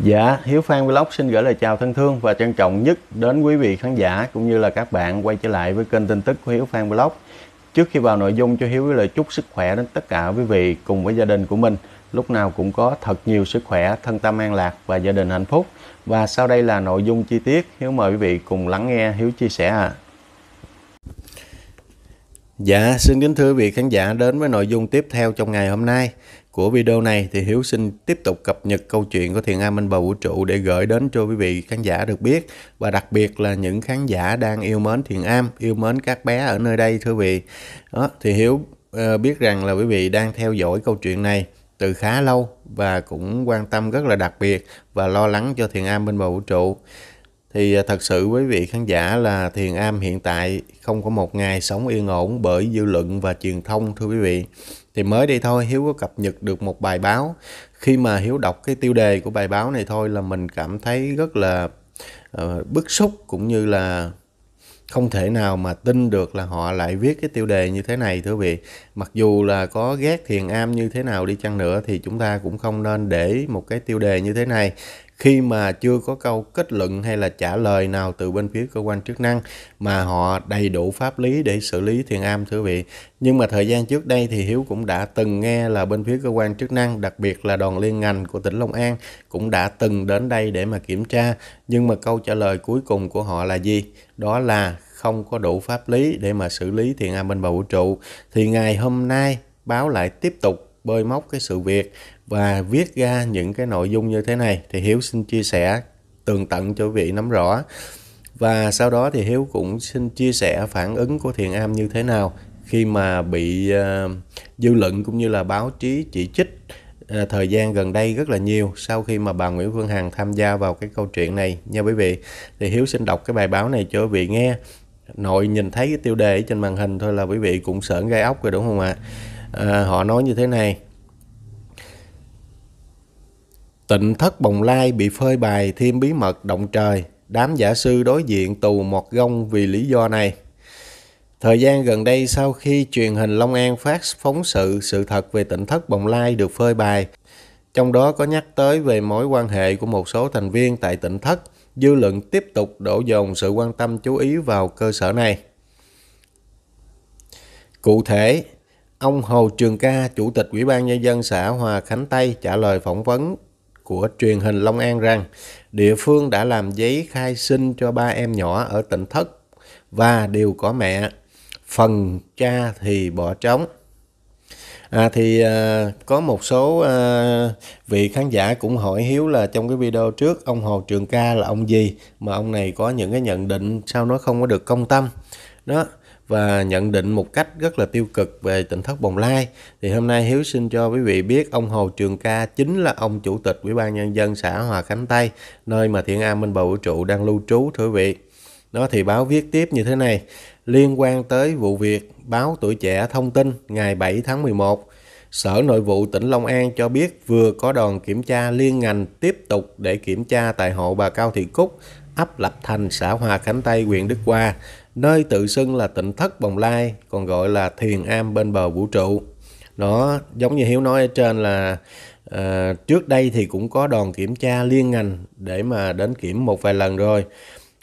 Dạ, Hiếu Phan Vlog xin gửi lời chào thân thương và trân trọng nhất đến quý vị khán giả cũng như là các bạn quay trở lại với kênh tin tức của Hiếu Phan Vlog. Trước khi vào nội dung cho Hiếu với lời chúc sức khỏe đến tất cả quý vị cùng với gia đình của mình. Lúc nào cũng có thật nhiều sức khỏe, thân tâm an lạc và gia đình hạnh phúc. Và sau đây là nội dung chi tiết Hiếu mời quý vị cùng lắng nghe Hiếu chia sẻ ạ. À. Dạ, xin kính thưa vị khán giả đến với nội dung tiếp theo trong ngày hôm nay. Của video này thì Hiếu xin tiếp tục cập nhật câu chuyện của Thiền Am Minh Bầu Vũ Trụ để gửi đến cho quý vị khán giả được biết và đặc biệt là những khán giả đang yêu mến Thiền Am, yêu mến các bé ở nơi đây thưa vị. Đó, thì Hiếu ờ, biết rằng là quý vị đang theo dõi câu chuyện này từ khá lâu và cũng quan tâm rất là đặc biệt và lo lắng cho Thiền Am bên Bầu Vũ Trụ thì à, thật sự quý vị khán giả là Thiền Am hiện tại không có một ngày sống yên ổn bởi dư luận và truyền thông thưa quý vị. Thì mới đây thôi Hiếu có cập nhật được một bài báo. Khi mà Hiếu đọc cái tiêu đề của bài báo này thôi là mình cảm thấy rất là uh, bức xúc cũng như là không thể nào mà tin được là họ lại viết cái tiêu đề như thế này thưa vị mặc dù là có ghét thiền am như thế nào đi chăng nữa thì chúng ta cũng không nên để một cái tiêu đề như thế này khi mà chưa có câu kết luận hay là trả lời nào từ bên phía cơ quan chức năng mà họ đầy đủ pháp lý để xử lý thiền am thưa vị nhưng mà thời gian trước đây thì hiếu cũng đã từng nghe là bên phía cơ quan chức năng đặc biệt là đoàn liên ngành của tỉnh long an cũng đã từng đến đây để mà kiểm tra nhưng mà câu trả lời cuối cùng của họ là gì đó là không có đủ pháp lý để mà xử lý thiền am bên bầu vũ trụ thì ngày hôm nay báo lại tiếp tục bơi móc cái sự việc và viết ra những cái nội dung như thế này thì hiếu xin chia sẻ tường tận cho quý vị nắm rõ và sau đó thì hiếu cũng xin chia sẻ phản ứng của thiền am như thế nào khi mà bị uh, dư luận cũng như là báo chí chỉ trích uh, thời gian gần đây rất là nhiều sau khi mà bà Nguyễn Phương Hằng tham gia vào cái câu chuyện này nha quý vị thì hiếu xin đọc cái bài báo này cho quý vị nghe nội nhìn thấy cái tiêu đề ở trên màn hình thôi là quý vị cũng sởn gai ốc rồi đúng không ạ à, họ nói như thế này tịnh thất bồng lai bị phơi bày thêm bí mật động trời đám giả sư đối diện tù một gông vì lý do này Thời gian gần đây sau khi truyền hình Long An phát phóng sự sự thật về Tịnh thất Bồng Lai được phơi bày, trong đó có nhắc tới về mối quan hệ của một số thành viên tại tỉnh thất, dư luận tiếp tục đổ dồn sự quan tâm chú ý vào cơ sở này. Cụ thể, Ông Hồ Trường Ca, Chủ tịch Ủy ban Nhân dân xã Hòa Khánh Tây trả lời phỏng vấn của truyền hình Long An rằng địa phương đã làm giấy khai sinh cho ba em nhỏ ở tỉnh Thất và đều có mẹ, phần cha thì bỏ trống. À, thì à, có một số à, vị khán giả cũng hỏi Hiếu là trong cái video trước ông Hồ Trường Ca là ông gì mà ông này có những cái nhận định sao nó không có được công tâm. Đó, và nhận định một cách rất là tiêu cực về tỉnh thất Bồng Lai thì hôm nay Hiếu xin cho quý vị biết ông Hồ Trường Ca chính là ông chủ tịch Ủy ban nhân dân xã Hòa Khánh Tây nơi mà thiện An Minh Bầu Vũ Trụ đang lưu trú thưa quý vị. Nó thì báo viết tiếp như thế này, liên quan tới vụ việc báo tuổi trẻ thông tin ngày 7 tháng 11 Sở Nội vụ tỉnh Long An cho biết vừa có đoàn kiểm tra liên ngành tiếp tục để kiểm tra tại hộ bà Cao Thị Cúc, ấp Lập Thành, xã Hòa Khánh Tây, huyện Đức Hòa nơi tự xưng là tỉnh thất Bồng Lai, còn gọi là thiền am bên bờ vũ trụ. Nó giống như Hiếu nói ở trên là à, trước đây thì cũng có đoàn kiểm tra liên ngành để mà đến kiểm một vài lần rồi.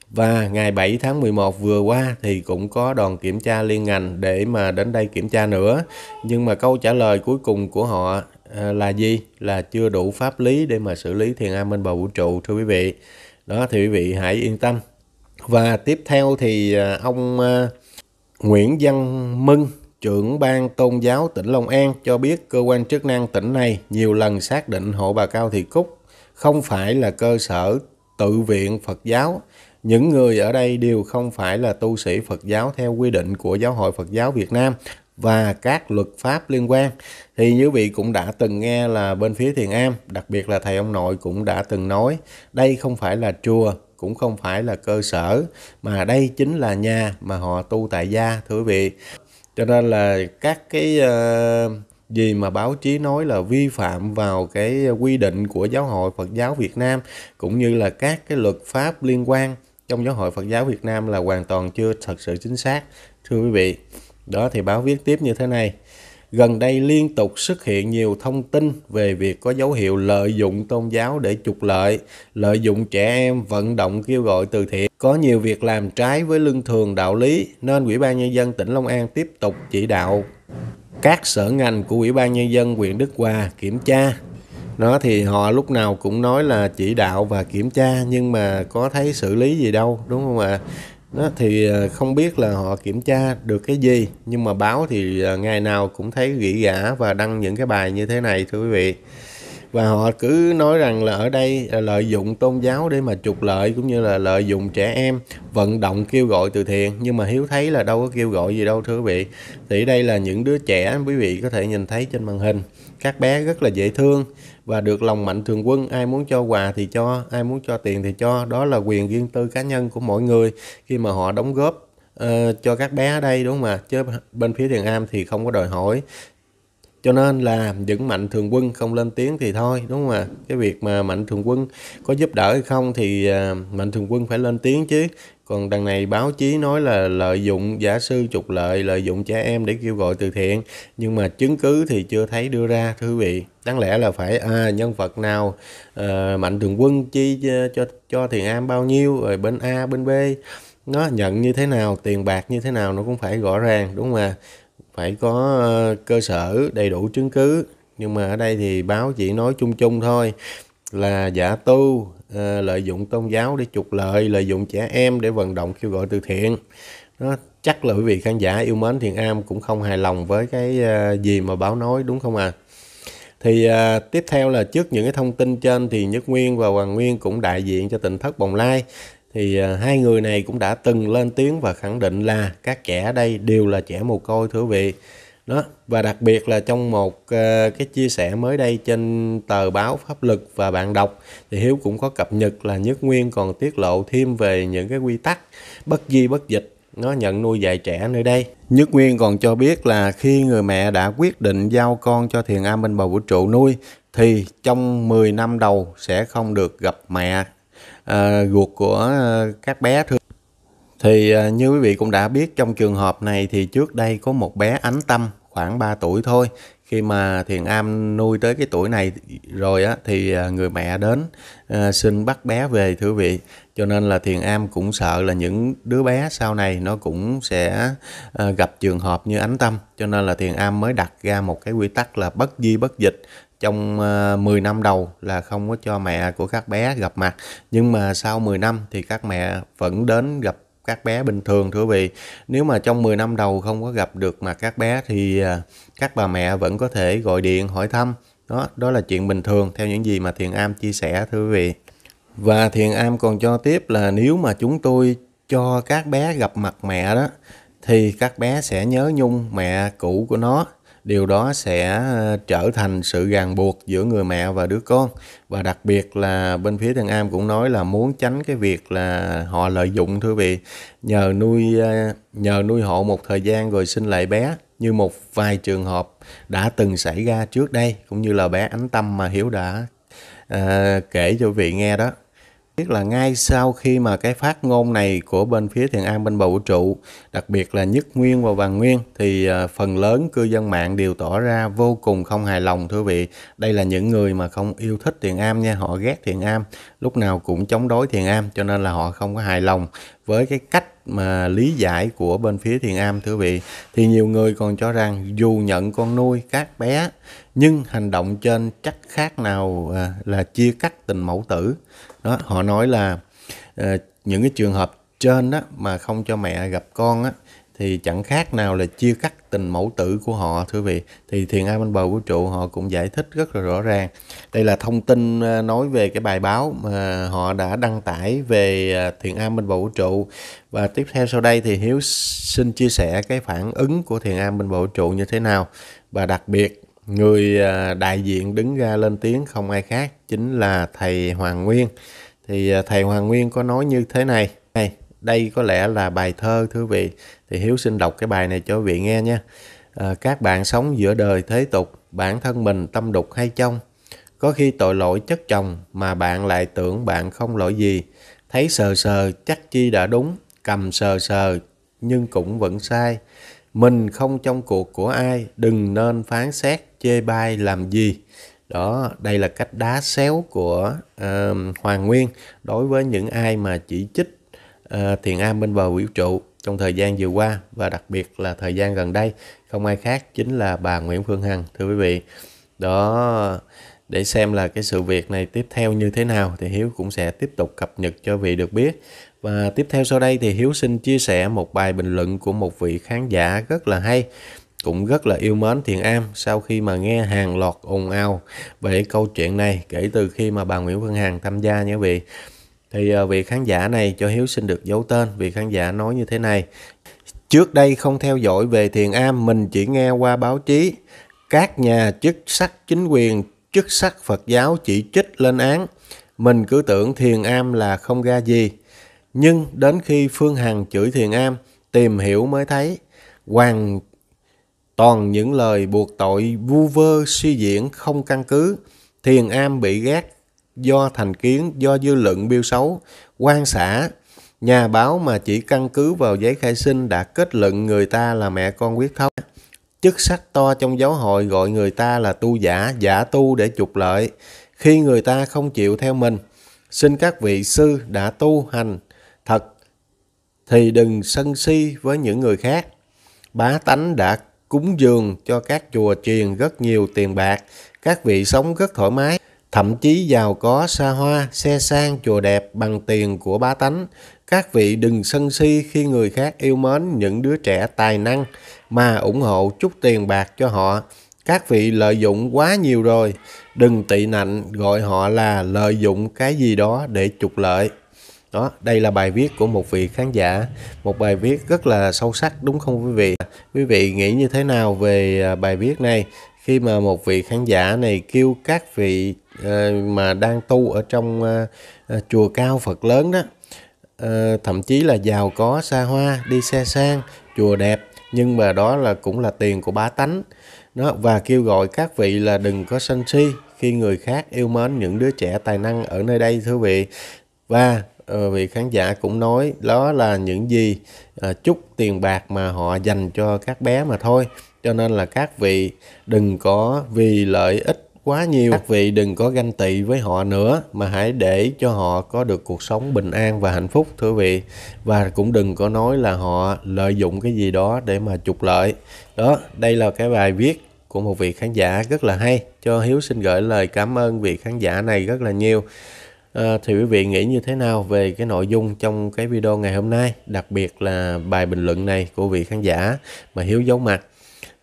Và ngày 7 tháng 11 vừa qua thì cũng có đoàn kiểm tra liên ngành để mà đến đây kiểm tra nữa. Nhưng mà câu trả lời cuối cùng của họ ờ, là gì? Là chưa đủ pháp lý để mà xử lý thiền am bên bờ vũ trụ thưa quý vị. Đó thì quý vị hãy yên tâm và tiếp theo thì à, ông à, Nguyễn Văn Mưng, trưởng ban tôn giáo tỉnh Long An cho biết cơ quan chức năng tỉnh này nhiều lần xác định hộ bà Cao Thị Cúc không phải là cơ sở tự viện Phật giáo. Những người ở đây đều không phải là tu sĩ Phật giáo theo quy định của Giáo hội Phật giáo Việt Nam và các luật pháp liên quan. Thì như vị cũng đã từng nghe là bên phía Thiền Am, đặc biệt là thầy ông nội cũng đã từng nói, đây không phải là chùa, cũng không phải là cơ sở, mà đây chính là nhà mà họ tu tại gia, thưa quý vị. Cho nên là các cái ờ, gì mà báo chí nói là vi phạm vào cái quy định của giáo hội Phật giáo Việt Nam cũng như là các cái luật pháp liên quan trong giáo hội Phật giáo Việt Nam là hoàn toàn chưa thật sự chính xác thưa quý vị đó thì báo viết tiếp như thế này. Gần đây liên tục xuất hiện nhiều thông tin về việc có dấu hiệu lợi dụng tôn giáo để trục lợi, lợi dụng trẻ em vận động kêu gọi từ thiện. Có nhiều việc làm trái với lương thường đạo lý nên Ủy ban Nhân dân tỉnh Long An tiếp tục chỉ đạo các sở ngành của Ủy ban Nhân dân huyện Đức Hòa kiểm tra. Nó thì họ lúc nào cũng nói là chỉ đạo và kiểm tra nhưng mà có thấy xử lý gì đâu đúng không ạ? À? đó, thì à, không biết là họ kiểm tra được cái gì nhưng mà báo thì à, ngày nào cũng thấy gỉ gã và đăng những cái bài như thế này thưa quý vị và họ cứ nói rằng là ở đây à, lợi dụng tôn giáo để mà trục lợi cũng như là lợi dụng trẻ em vận động kêu gọi từ thiện nhưng mà hiếu thấy là đâu có kêu gọi gì đâu thưa quý vị thì đây là những đứa trẻ quý vị có thể nhìn thấy trên màn hình các bé rất là dễ thương và được lòng mạnh thường quân ai muốn cho quà thì cho ai muốn cho tiền thì cho đó là quyền riêng tư cá nhân của mỗi người khi mà họ đóng góp uh, cho các bé ở đây đúng không ạ chứ bên phía thiền am thì không có đòi hỏi cho nên là những mạnh thường quân không lên tiếng thì thôi đúng không ạ à? cái việc mà mạnh thường quân có giúp đỡ hay không thì à, mạnh thường quân phải lên tiếng chứ còn đằng này báo chí nói là lợi dụng giả sư trục lợi lợi dụng trẻ em để kêu gọi từ thiện nhưng mà chứng cứ thì chưa thấy đưa ra thưa quý vị đáng lẽ là phải à, nhân vật nào à, mạnh thường quân chi à, cho cho thiền am bao nhiêu rồi bên a bên b nó nhận như thế nào tiền bạc như thế nào nó cũng phải rõ ràng đúng không ạ à? phải có ờ, cơ sở đầy đủ chứng cứ nhưng mà ở đây thì báo chỉ nói chung chung thôi là giả tu à, lợi dụng tôn giáo để trục lợi lợi dụng trẻ em để vận động kêu gọi từ thiện đó, chắc là quý vị khán giả yêu mến Thiền am cũng không hài lòng với cái ờ, gì mà báo nói đúng không à thì à, tiếp theo là trước những cái thông tin trên thì Nhất Nguyên và Hoàng Nguyên cũng đại diện cho tỉnh thất Bồng Lai thì à, hai người này cũng đã từng lên tiếng và khẳng định là các trẻ đây đều là trẻ mồ côi thưa vị đó và đặc biệt là trong một à, cái chia sẻ mới đây trên tờ báo pháp luật và bạn đọc thì hiếu cũng có cập nhật là nhất nguyên còn tiết lộ thêm về những cái quy tắc bất di bất dịch nó nhận nuôi dạy trẻ nơi đây Nhất Nguyên còn cho biết là khi người mẹ đã quyết định giao con cho thiền am bên bầu vũ trụ nuôi thì trong 10 năm đầu sẽ không được gặp mẹ à, ruột của à, các bé thưa thì à, như quý vị cũng đã biết trong trường hợp này thì trước đây có một bé ánh tâm khoảng 3 tuổi thôi khi mà thiền am nuôi tới cái tuổi này rồi á thì à, người mẹ đến uh, xin bắt bé về thưa vị cho nên là thiền am cũng sợ là những đứa bé sau này nó cũng sẽ uh, gặp trường hợp như ánh tâm cho nên là thiền am mới đặt ra một cái quy tắc là bất di bất dịch trong uh, 10 năm đầu là không có cho mẹ của các bé gặp mặt nhưng mà sau 10 năm thì các mẹ vẫn đến gặp các bé bình thường thưa quý vị. Nếu mà trong 10 năm đầu không có gặp được mà các bé thì à, các bà mẹ vẫn có thể gọi điện hỏi thăm. Đó, đó là chuyện bình thường theo những gì mà Thiền Am chia sẻ thưa quý vị. Và Thiền Am còn cho tiếp là nếu mà chúng tôi cho các bé gặp mặt mẹ đó thì các bé sẽ nhớ nhung mẹ cũ của nó điều đó sẽ ờ, trở thành sự ràng buộc giữa người mẹ và đứa con và đặc biệt là bên phía thằng am cũng nói là muốn tránh cái việc là họ lợi dụng thưa vị nhờ nuôi ờ, nhờ nuôi hộ một thời gian rồi sinh lại bé như một vài trường hợp đã từng xảy ra trước đây cũng như là bé ánh tâm mà hiếu đã à, kể cho vị nghe đó Biết là ngay sau khi mà cái phát ngôn này của bên phía Thiền An bên bầu vũ trụ, đặc biệt là Nhất Nguyên và Vàng Nguyên, thì ờ, phần lớn cư dân mạng đều tỏ ra vô cùng không hài lòng thưa vị. Đây là những người mà không yêu thích Thiền Am nha, họ ghét Thiền Am, lúc nào cũng chống đối Thiền Am, cho nên là họ không có hài lòng với cái cách mà lý giải của bên phía thiền am thưa vị thì nhiều người còn cho rằng dù nhận con nuôi các bé nhưng hành động trên chắc khác nào à, là chia cắt tình mẫu tử đó họ nói là à, những cái trường hợp trên đó mà không cho mẹ gặp con á thì chẳng khác nào là chia cắt tình mẫu tử của họ thưa vị thì thiền am bên bờ vũ trụ họ cũng giải thích rất là rõ ràng đây là thông tin ờ, nói về cái bài báo mà họ đã đăng tải về ờ, thiền am bên bờ vũ trụ và tiếp theo sau đây thì hiếu xin chia sẻ cái phản ứng của thiền am bên bờ vũ trụ như thế nào và đặc biệt người ờ, đại diện đứng ra lên tiếng không ai khác chính là thầy hoàng nguyên thì thầy hoàng nguyên có nói như thế này đây đây có lẽ là bài thơ thưa vị thì hiếu xin đọc cái bài này cho quý vị nghe nha à, các bạn sống giữa đời thế tục bản thân mình tâm đục hay trong có khi tội lỗi chất chồng mà bạn lại tưởng bạn không lỗi gì thấy sờ sờ chắc chi đã đúng cầm sờ sờ nhưng cũng vẫn sai mình không trong cuộc của ai đừng nên phán xét chê bai làm gì đó đây là cách đá xéo của uh, hoàng nguyên đối với những ai mà chỉ trích uh, thiền am bên bờ vũ trụ trong thời gian vừa qua và đặc biệt là thời gian gần đây không ai khác chính là bà Nguyễn Phương Hằng thưa quý vị đó để xem là cái sự việc này tiếp theo như thế nào thì Hiếu cũng sẽ tiếp tục cập nhật cho vị được biết và tiếp theo sau đây thì Hiếu xin chia sẻ một bài bình luận của một vị khán giả rất là hay cũng rất là yêu mến Thiện Am sau khi mà nghe hàng loạt ồn ào về câu chuyện này kể từ khi mà bà Nguyễn Phương Hằng tham gia nhé vị. Thì ờ, vị khán giả này cho Hiếu xin được giấu tên, vị khán giả nói như thế này. Trước đây không theo dõi về thiền am, mình chỉ nghe qua báo chí. Các nhà chức sắc chính quyền, chức sắc Phật giáo chỉ trích lên án. Mình cứ tưởng thiền am là không ra gì. Nhưng đến khi Phương Hằng chửi thiền am, tìm hiểu mới thấy hoàn toàn những lời buộc tội vu vơ suy diễn không căn cứ thiền am bị ghét do thành kiến, do dư luận biêu xấu, quan xã, nhà báo mà chỉ căn cứ vào giấy khai sinh đã kết luận người ta là mẹ con quyết thống. Chức sắc to trong giáo hội gọi người ta là tu giả, giả tu để trục lợi, khi người ta không chịu theo mình. Xin các vị sư đã tu hành thật thì đừng sân si với những người khác. Bá tánh đã cúng dường cho các chùa chiền rất nhiều tiền bạc, các vị sống rất thoải mái. Thậm chí giàu có xa hoa, xe sang, chùa đẹp bằng tiền của bá tánh. Các vị đừng sân si khi người khác yêu mến những đứa trẻ tài năng mà ủng hộ chút tiền bạc cho họ. Các vị lợi dụng quá nhiều rồi, đừng tị nạnh gọi họ là lợi dụng cái gì đó để trục lợi. Đó, đây là bài viết của một vị khán giả, một bài viết rất là sâu sắc đúng không quý vị? Quý vị nghĩ như thế nào về à, bài viết này khi mà một vị khán giả này kêu các vị Ờ, mà đang tu ở trong ờ, ờ, chùa cao Phật lớn đó thậm chí là giàu có xa hoa đi xe sang chùa đẹp nhưng mà đó là cũng là tiền của bá tánh đó và kêu gọi các vị là đừng có sân si khi người khác yêu mến những đứa trẻ tài năng ở nơi đây thưa vị và vị khán giả cũng nói đó là những gì chút tiền bạc mà họ dành cho các bé mà thôi cho nên là các vị đừng có vì lợi ích quá nhiều các vị đừng có ganh tị với họ nữa mà hãy để cho họ có được cuộc sống bình an và hạnh phúc thưa vị và cũng đừng có nói là họ lợi dụng cái gì đó để mà trục lợi đó đây là cái bài viết của một vị khán giả rất là hay cho hiếu xin gửi lời cảm ơn vị khán giả này rất là nhiều À, thì quý vị nghĩ như thế nào về cái nội dung trong cái video ngày hôm nay, đặc biệt là bài bình luận này của vị khán giả mà Hiếu giấu mặt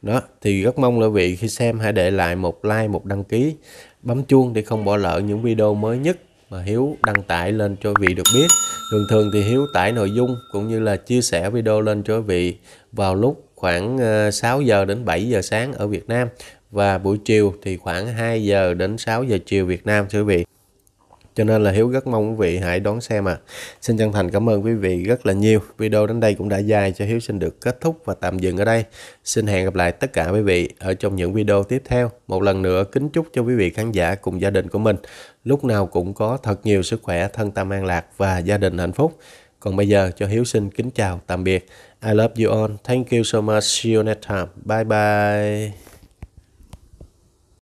đó thì rất mong là vị khi xem hãy để lại một like một đăng ký bấm chuông để không bỏ lỡ những video mới nhất mà Hiếu đăng tải lên cho vị được biết thường thường thì Hiếu tải nội dung cũng như là chia sẻ video lên cho vị vào lúc khoảng 6 ờ, giờ đến 7 giờ sáng ở Việt Nam và buổi chiều thì khoảng 2 giờ đến 6 giờ chiều Việt Nam thưa quý vị cho nên là Hiếu rất mong quý vị hãy đón xem à. Xin chân thành cảm ơn quý vị rất là nhiều. Video đến đây cũng đã dài cho Hiếu xin được kết thúc và tạm dừng ở đây. Xin hẹn gặp lại tất cả quý vị ở trong những video tiếp theo. Một lần nữa kính chúc cho quý vị khán giả cùng gia đình của mình lúc nào cũng có thật nhiều sức khỏe, thân tâm an lạc và gia đình hạnh phúc. Còn bây giờ cho Hiếu xin kính chào tạm biệt. I love you all. Thank you so much. See you next time. Bye bye.